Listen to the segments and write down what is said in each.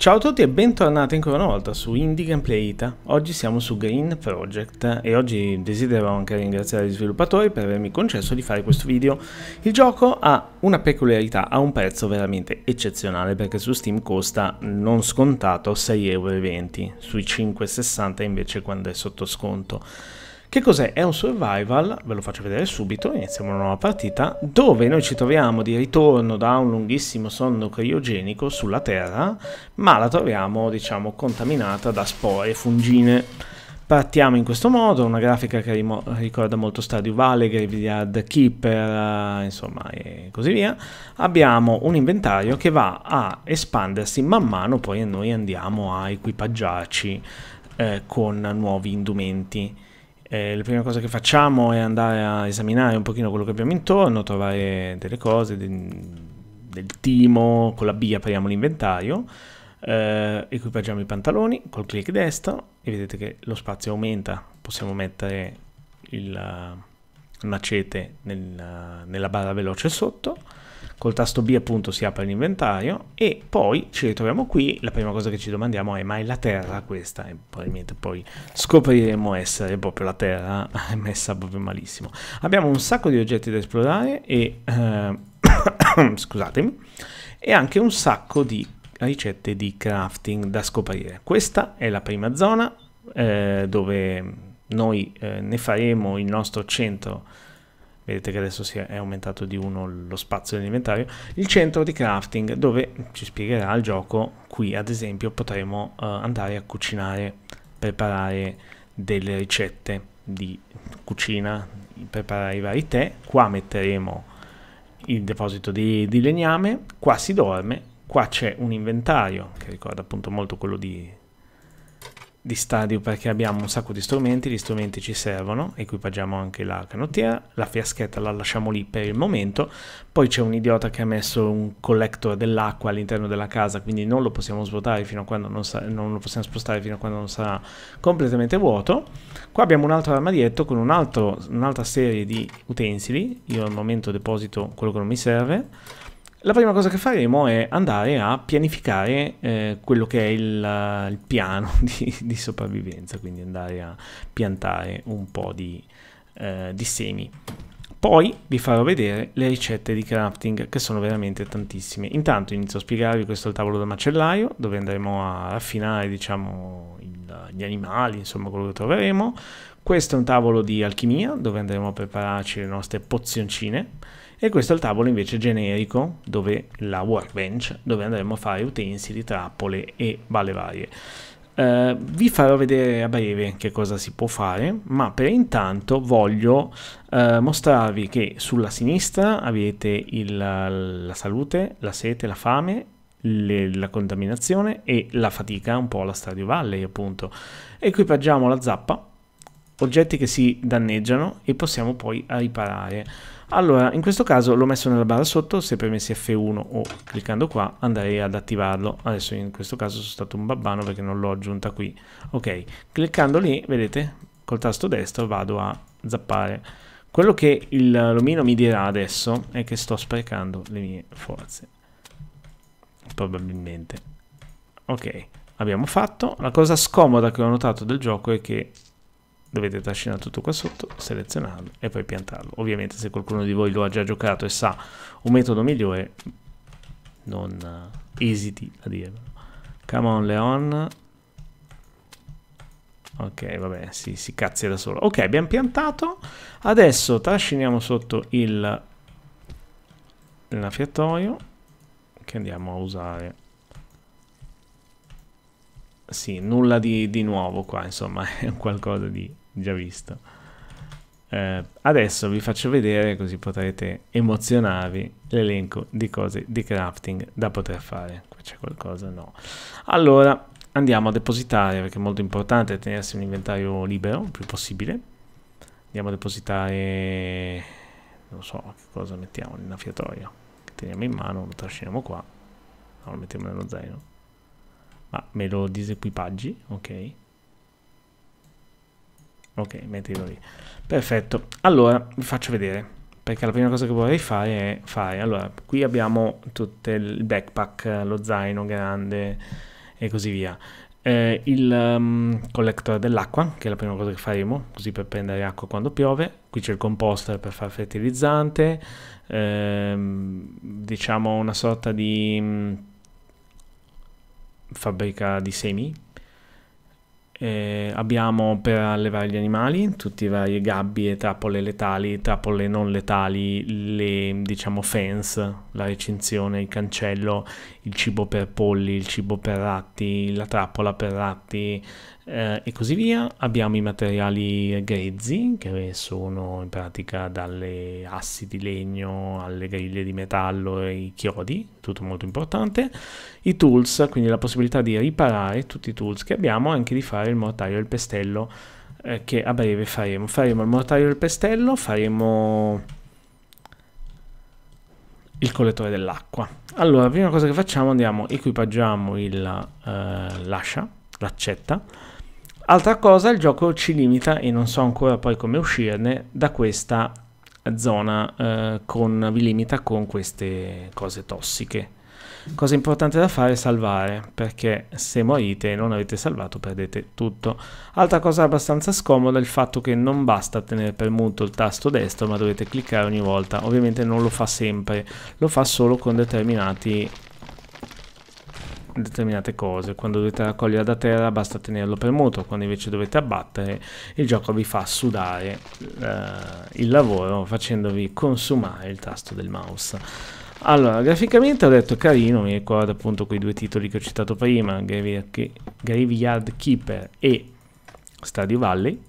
Ciao a tutti e bentornati ancora una volta su Indie Gameplay Ita. Oggi siamo su Green Project e oggi desidero anche ringraziare gli sviluppatori per avermi concesso di fare questo video. Il gioco ha una peculiarità, ha un prezzo veramente eccezionale perché su Steam costa non scontato 6,20€ sui 5,60€ invece quando è sotto sconto. Che cos'è? È un survival, ve lo faccio vedere subito, iniziamo una nuova partita, dove noi ci troviamo di ritorno da un lunghissimo sonno criogenico sulla Terra, ma la troviamo, diciamo, contaminata da spore e fungine. Partiamo in questo modo, una grafica che ricorda molto Stadio Valley, Graveyard Keeper, eh, insomma, e così via. Abbiamo un inventario che va a espandersi man mano, poi noi andiamo a equipaggiarci eh, con nuovi indumenti. Eh, la prima cosa che facciamo è andare a esaminare un pochino quello che abbiamo intorno, trovare delle cose, del, del timo, con la B apriamo l'inventario, eh, equipaggiamo i pantaloni col clic destro e vedete che lo spazio aumenta, possiamo mettere il, eh, macete nel, nella barra veloce sotto, Col tasto B appunto si apre l'inventario e poi ci ritroviamo qui. La prima cosa che ci domandiamo è ma è la terra questa? E probabilmente poi scopriremo essere proprio la terra messa proprio malissimo. Abbiamo un sacco di oggetti da esplorare e... Eh, scusatemi. E anche un sacco di ricette di crafting da scoprire. Questa è la prima zona eh, dove noi eh, ne faremo il nostro centro vedete che adesso si è aumentato di uno lo spazio dell'inventario, il centro di crafting dove ci spiegherà il gioco, qui ad esempio potremo uh, andare a cucinare, preparare delle ricette di cucina, preparare i vari tè, qua metteremo il deposito di, di legname, qua si dorme, qua c'è un inventario che ricorda appunto molto quello di di stadio perché abbiamo un sacco di strumenti, gli strumenti ci servono, equipaggiamo anche la canottiera, la fiaschetta la lasciamo lì per il momento, poi c'è un idiota che ha messo un collector dell'acqua all'interno della casa, quindi non lo possiamo svuotare fino a quando non, sa- non lo possiamo spostare fino a quando non sarà completamente vuoto. Qua abbiamo un altro armadietto con un altro, un'altra serie di utensili, io al momento deposito quello che non mi serve la prima cosa che faremo è andare a pianificare eh, quello che è il, il piano di, di, sopravvivenza, quindi andare a piantare un po' di, eh, di semi. Poi vi farò vedere le ricette di crafting che sono veramente tantissime. Intanto inizio a spiegarvi questo è il tavolo da macellaio dove andremo a raffinare diciamo, il, gli animali, insomma quello che troveremo. Questo è un tavolo di alchimia dove andremo a prepararci le nostre pozioncine e questo è il tavolo invece generico dove la workbench dove andremo a fare utensili, trappole e valle varie. Uh, vi farò vedere a breve che cosa si può fare, ma per intanto voglio uh, mostrarvi che sulla sinistra avete il, la salute, la sete, la fame, le, la contaminazione e la fatica, un po' la Stadio Valley appunto. Equipaggiamo la zappa, oggetti che si danneggiano e possiamo poi riparare. Allora, in questo caso l'ho messo nella barra sotto, se premessi F1 o cliccando qua andrei ad attivarlo. Adesso in questo caso sono stato un babbano perché non l'ho aggiunta qui. Ok, cliccando lì, vedete, col tasto destro vado a zappare. Quello che il l'omino mi dirà adesso è che sto sprecando le mie forze. Probabilmente. Ok, abbiamo fatto. La cosa scomoda che ho notato del gioco è che dovete trascinare tutto qua sotto, selezionarlo e poi piantarlo. Ovviamente se qualcuno di voi lo ha già giocato e sa un metodo migliore, non eh, esiti a dirlo. Come on Leon. Ok, vabbè, si, si cazzi da solo. Ok, abbiamo piantato. Adesso trasciniamo sotto il l'affiatoio che andiamo a usare. Sì, nulla di, di nuovo qua, insomma, è qualcosa di già visto. Eh, adesso vi faccio vedere, così potrete emozionarvi, l'elenco di cose di crafting da poter fare. Qui c'è qualcosa? No. Allora, andiamo a depositare, perché è molto importante tenersi un inventario libero, il più possibile. Andiamo a depositare... non so che cosa mettiamo, l'inaffiatoio. Che teniamo in mano, lo trasciniamo qua. No, lo mettiamo nello zaino. Ma me lo disequipaggi, ok ok mettilo lì perfetto allora vi faccio vedere perché la prima cosa che vorrei fare è fare allora qui abbiamo tutto il backpack lo zaino grande e così via eh, il um, collector dell'acqua che è la prima cosa che faremo così per prendere acqua quando piove qui c'è il composter per fare fertilizzante ehm, diciamo una sorta di mh, mm, fabbrica di semi eh, abbiamo per allevare gli animali tutti i vari gabbie, trappole letali, trappole non letali, le diciamo fence, la recinzione, il cancello, il cibo per polli, il cibo per ratti, la trappola per ratti, eh, e così via. Abbiamo i materiali grezzi che sono in pratica dalle assi di legno alle griglie di metallo e i chiodi, tutto molto importante. I tools, quindi la possibilità di riparare tutti i tools che abbiamo, anche di fare il mortaio e il pestello eh, che a breve faremo. Faremo il mortaio e il pestello, faremo il collettore dell'acqua. Allora, la prima cosa che facciamo andiamo, equipaggiamo il uh, l'ascia, l'accetta Altra cosa, il gioco ci limita, e non so ancora poi come uscirne, da questa zona, eh, con, vi limita con queste cose tossiche. Cosa importante da fare è salvare, perché se morite e non avete salvato perdete tutto. Altra cosa abbastanza scomoda è il fatto che non basta tenere premuto il tasto destro, ma dovete cliccare ogni volta. Ovviamente non lo fa sempre, lo fa solo con determinati determinate cose. Quando dovete raccogliere da terra basta tenerlo premuto, quando invece dovete abbattere il gioco vi fa sudare eh, il lavoro facendovi consumare il tasto del mouse. Allora, graficamente ho detto carino, mi ricordo appunto quei due titoli che ho citato prima, Graveyard Keeper e Stadio Valley.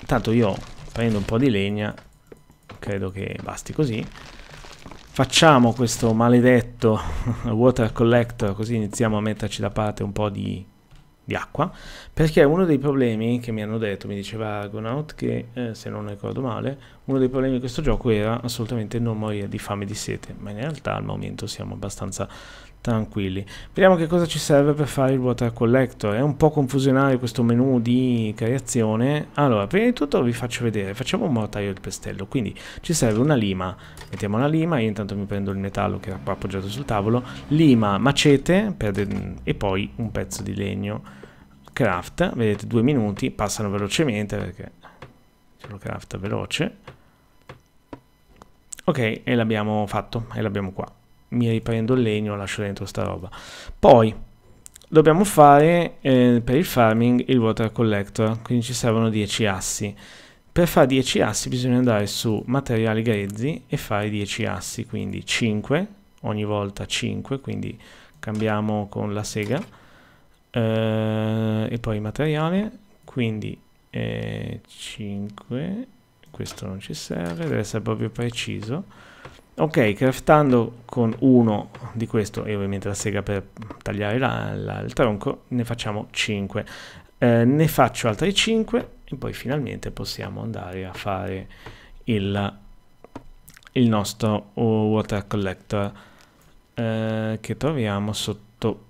Intanto io prendo un po' di legna, credo che basti così. Facciamo questo maledetto water collector così iniziamo a metterci da parte un po' di, di acqua perché uno dei problemi che mi hanno detto, mi diceva Argonaut che eh, se non ricordo male, uno dei problemi di questo gioco era assolutamente non morire di fame e di sete ma in realtà al momento siamo abbastanza tranquilli. Vediamo che cosa ci serve per fare il water collector. È un po' confusionario questo menu di creazione. Allora, prima di tutto vi faccio vedere. Facciamo un mortaio del pestello. Quindi ci serve una lima. Mettiamo la lima. Io intanto mi prendo il metallo che era qua appoggiato sul tavolo. Lima, macete e poi un pezzo di legno. Craft. Vedete, due minuti. Passano velocemente perché ce lo craft veloce. Ok, e l'abbiamo fatto. E l'abbiamo qua mi riprendo il legno, lascio dentro sta roba. Poi dobbiamo fare eh, per il farming il water collector, quindi ci servono 10 assi. Per fare 10 assi bisogna andare su materiali grezzi e fare 10 assi, quindi 5, ogni volta 5, quindi cambiamo con la sega eh, e poi materiale, quindi eh, 5, questo non ci serve, deve essere proprio preciso ok craftando con uno di questo e ovviamente la sega per tagliare la, la, il tronco ne facciamo 5 eh, ne faccio altri 5 e poi finalmente possiamo andare a fare il, il nostro water collector eh, che troviamo sotto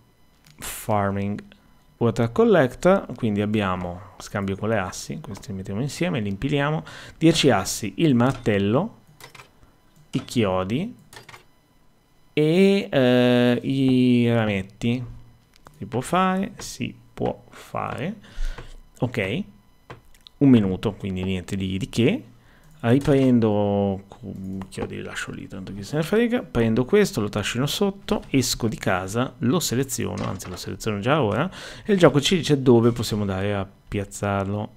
farming water collector quindi abbiamo scambio con le assi questi li mettiamo insieme li impiliamo 10 assi il martello i chiodi e eh, i rametti. Si può fare, si può fare. Ok, un minuto, quindi niente di, di che. Riprendo, mm, chiodi lascio lì, tanto che se ne frega. Prendo questo, lo trascino sotto, esco di casa, lo seleziono, anzi lo seleziono già ora, e il gioco ci dice dove possiamo andare a piazzarlo,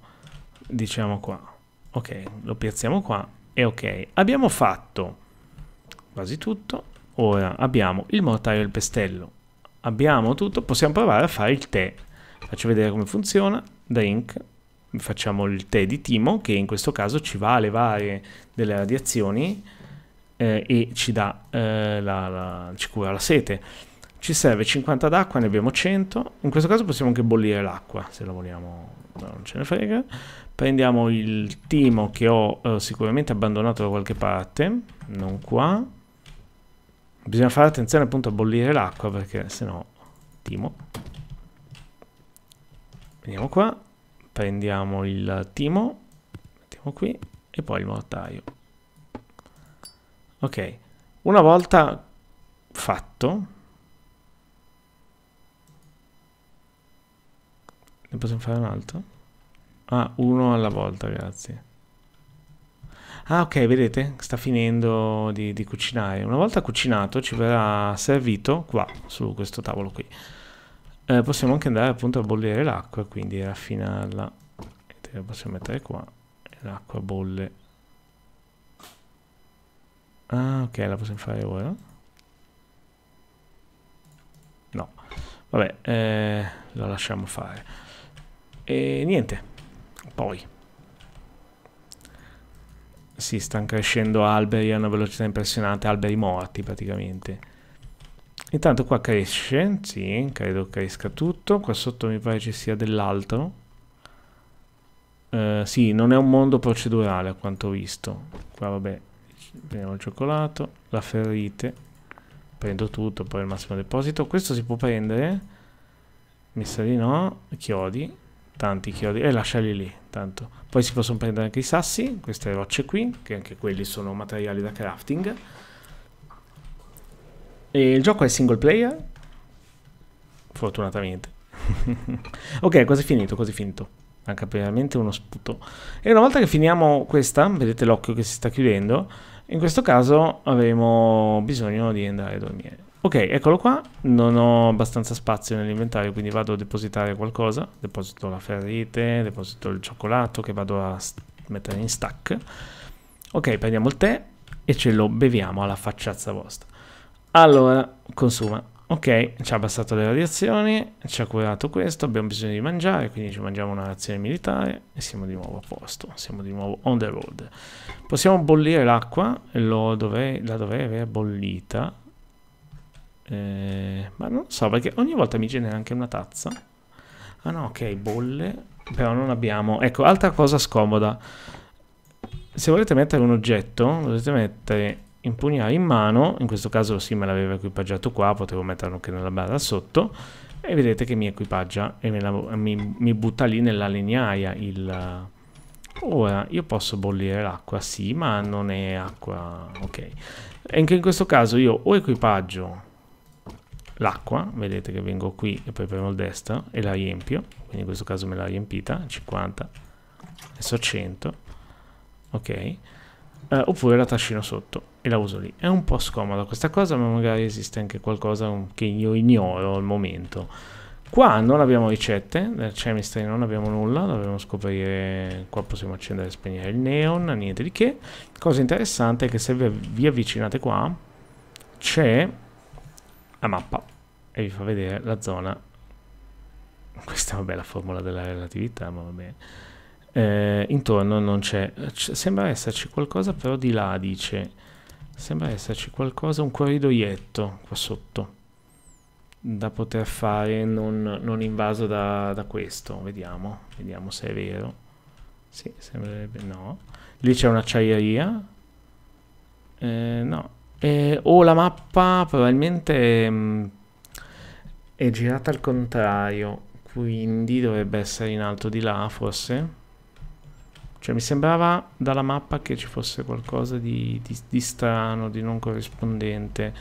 diciamo qua. Ok, lo piazziamo qua e ok. Abbiamo fatto quasi tutto. Ora abbiamo il mortaio e il pestello. Abbiamo tutto, possiamo provare a fare il tè. Faccio vedere come funziona. Drink. Facciamo il tè di timo che in questo caso ci va a levare delle radiazioni eh, e ci, dà, eh, la, la, ci cura la sete. Ci serve 50 d'acqua, ne abbiamo 100. In questo caso possiamo anche bollire l'acqua se la vogliamo, no, non ce ne frega. Prendiamo il timo che ho eh, sicuramente abbandonato da qualche parte, non qua Bisogna fare attenzione appunto a bollire l'acqua perché sennò timo. Veniamo qua, prendiamo il timo, mettiamo qui e poi il mortaio. Ok, una volta fatto, ne possiamo fare un altro? Ah, uno alla volta, grazie ah ok vedete sta finendo di, di cucinare una volta cucinato ci verrà servito qua su questo tavolo qui eh, possiamo anche andare appunto a bollire l'acqua quindi raffinarla la possiamo mettere qua l'acqua bolle ah ok la possiamo fare ora no vabbè eh, la lasciamo fare e niente poi sì, stanno crescendo alberi a una velocità impressionante, alberi morti praticamente. Intanto qua cresce, sì, credo cresca tutto. Qua sotto mi pare ci sia dell'altro. Uh, sì, non è un mondo procedurale a quanto ho visto. Qua vabbè, prendiamo il cioccolato, la ferrite. Prendo tutto, poi il massimo deposito. Questo si può prendere. Mi sa di no. Chiodi, tanti chiodi. E eh, lasciali lì, tanto. Poi si possono prendere anche i sassi, queste rocce qui, che anche quelli sono materiali da crafting. E il gioco è single player, fortunatamente. ok, quasi finito, quasi finito. Anche veramente uno sputo. E una volta che finiamo questa, vedete l'occhio che si sta chiudendo, in questo caso avremo bisogno di andare a dormire. Ok, eccolo qua, non ho abbastanza spazio nell'inventario, quindi vado a depositare qualcosa, deposito la ferrite, deposito il cioccolato che vado a mettere in stack. Ok, prendiamo il tè e ce lo beviamo alla facciazza vostra. Allora, consuma. Ok, ci ha abbassato le radiazioni, ci ha curato questo, abbiamo bisogno di mangiare, quindi ci mangiamo una razione militare e siamo di nuovo a posto, siamo di nuovo on the road. Possiamo bollire l'acqua, la dovrei aver bollita, eh, ma non so, perché ogni volta mi genera anche una tazza. Ah no, ok, bolle. Però non abbiamo... Ecco, altra cosa scomoda. Se volete mettere un oggetto, dovete mettere impugnare in mano. In questo caso sì, me l'aveva equipaggiato qua, potevo metterlo anche nella barra sotto. E vedete che mi equipaggia e la, mi, mi, butta lì nella legnaia il... Ora, io posso bollire l'acqua, sì, ma non è acqua... Ok. Anche in questo caso io o equipaggio l'acqua, vedete che vengo qui e poi premo il destro e la riempio, quindi in questo caso me l'ha riempita, 50, adesso 100, ok, eh, oppure la trascino sotto e la uso lì. È un po' scomoda questa cosa, ma magari esiste anche qualcosa che io ignoro al momento. Qua non abbiamo ricette, nel chemistry non abbiamo nulla, dovremo scoprire, qua possiamo accendere e spegnere il neon, niente di che. Cosa interessante è che se vi avvicinate qua, c'è la mappa e vi fa vedere la zona. Questa vabbè è la formula della relatività, ma va bene. Eh, intorno non c'è, sembra esserci qualcosa però di là, dice. Sembra esserci qualcosa, un corridoietto qua sotto da poter fare non, non invaso da, da, questo. Vediamo, vediamo se è vero. Sì, sembrerebbe no. Lì c'è un'acciaieria. Eh, no, eh, o la mappa probabilmente mh, mm, è girata al contrario, quindi dovrebbe essere in alto di là forse. Cioè mi sembrava dalla mappa che ci fosse qualcosa di, di, di strano, di non corrispondente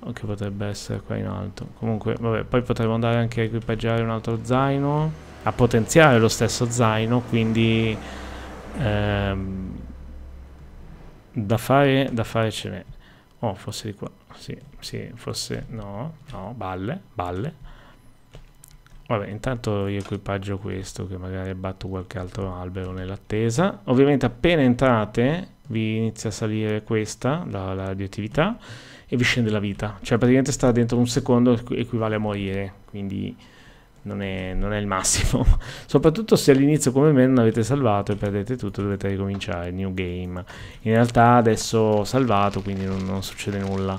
o che potrebbe essere qua in alto. Comunque, vabbè, poi potremmo andare anche a equipaggiare un altro zaino, a potenziare lo stesso zaino, quindi ehm, da fare, da fare ce n'è. Oh, fosse di qua. Sì, sì, forse no, no, balle, balle. Vabbè, intanto io equipaggio questo che magari batto qualche altro albero nell'attesa. Ovviamente appena entrate vi inizia a salire questa, la, la radioattività, e vi scende la vita. Cioè praticamente stare dentro un secondo equivale a morire, quindi non è, non è il massimo. Soprattutto se all'inizio come me non avete salvato e perdete tutto, dovete ricominciare, new game. In realtà adesso ho salvato, quindi non, non succede nulla.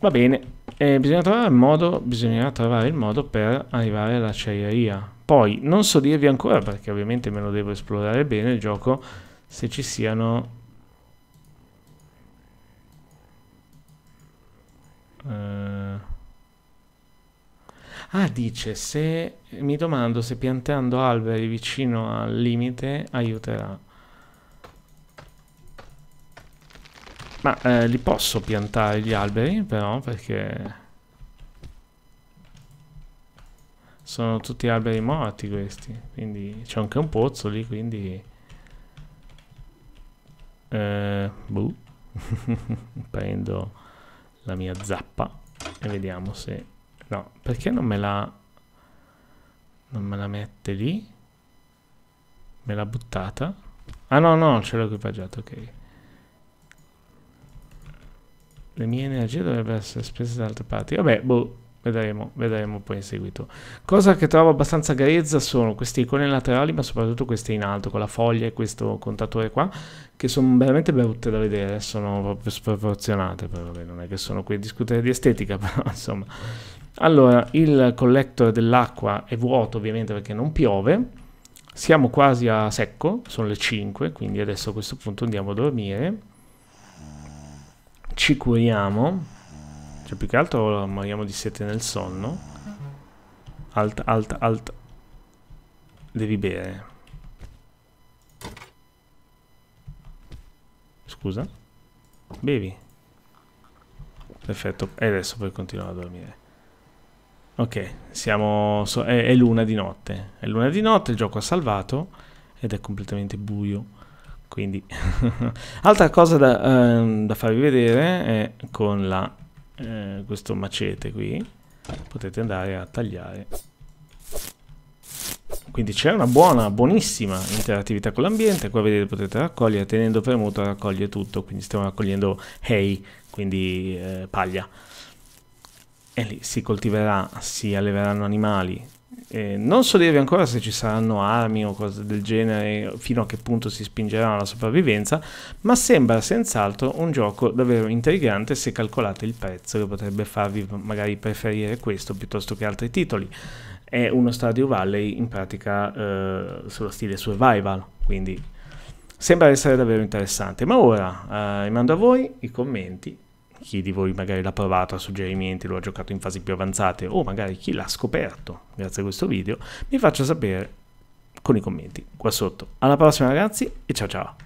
Va bene, eh, bisogna trovare modo, bisognerà trovare il modo per arrivare all'acciaieria. Poi, non so dirvi ancora, perché ovviamente me lo devo esplorare bene il gioco, se ci siano Ah, dice, se mi domando se piantando alberi vicino al limite aiuterà. Ma eh, li posso piantare gli alberi, però, perché... Sono tutti alberi morti questi, quindi c'è anche un pozzo lì, quindi... Eh, boh. Prendo la mia zappa e vediamo se No, perché non me la... Non me la mette lì? Me l'ha buttata? Ah no, no, ce l'ho equipaggiato, ok. Le mie energie dovrebbero essere spese da altre parti. Vabbè, boh, vedremo, vedremo poi in seguito. Cosa che trovo abbastanza grezza sono queste icone laterali, ma soprattutto queste in alto, con la foglia e questo contatore qua, che sono veramente brutte da vedere, sono proprio sproporzionate, però vabbè, non è che sono qui a discutere di estetica, però insomma, allora, il collector dell'acqua è vuoto ovviamente perché non piove. Siamo quasi a secco, sono le 5, quindi adesso a questo punto andiamo a dormire. Ci curiamo. Cioè più che altro moriamo di sete nel sonno. Alt, alt, alt. Devi bere. Scusa? Bevi. Perfetto, e adesso puoi continuare a dormire. Ok, siamo so è, è, luna di notte. È luna di notte, il gioco ha salvato ed è completamente buio. Quindi, altra cosa da, eh, da, farvi vedere è con la, eh, questo macete qui. Potete andare a tagliare. Quindi c'è una buona, buonissima interattività con l'ambiente. Qua vedete potete raccogliere, tenendo premuto raccoglie tutto. Quindi stiamo raccogliendo hay, quindi eh, paglia e lì si coltiverà, si alleveranno animali. Eh, non so dirvi ancora se ci saranno armi o cose del genere, fino a che punto si spingerà alla sopravvivenza, ma sembra senz'altro un gioco davvero intrigante se calcolate il prezzo che potrebbe farvi magari preferire questo piuttosto che altri titoli. È uno Stadio Valley in pratica eh, sullo stile survival, quindi sembra essere davvero interessante. Ma ora eh, rimando a voi i commenti chi di voi magari l'ha provato a suggerimenti, lo ha giocato in fasi più avanzate o magari chi l'ha scoperto grazie a questo video, mi faccia sapere con i commenti qua sotto. Alla prossima ragazzi e ciao ciao!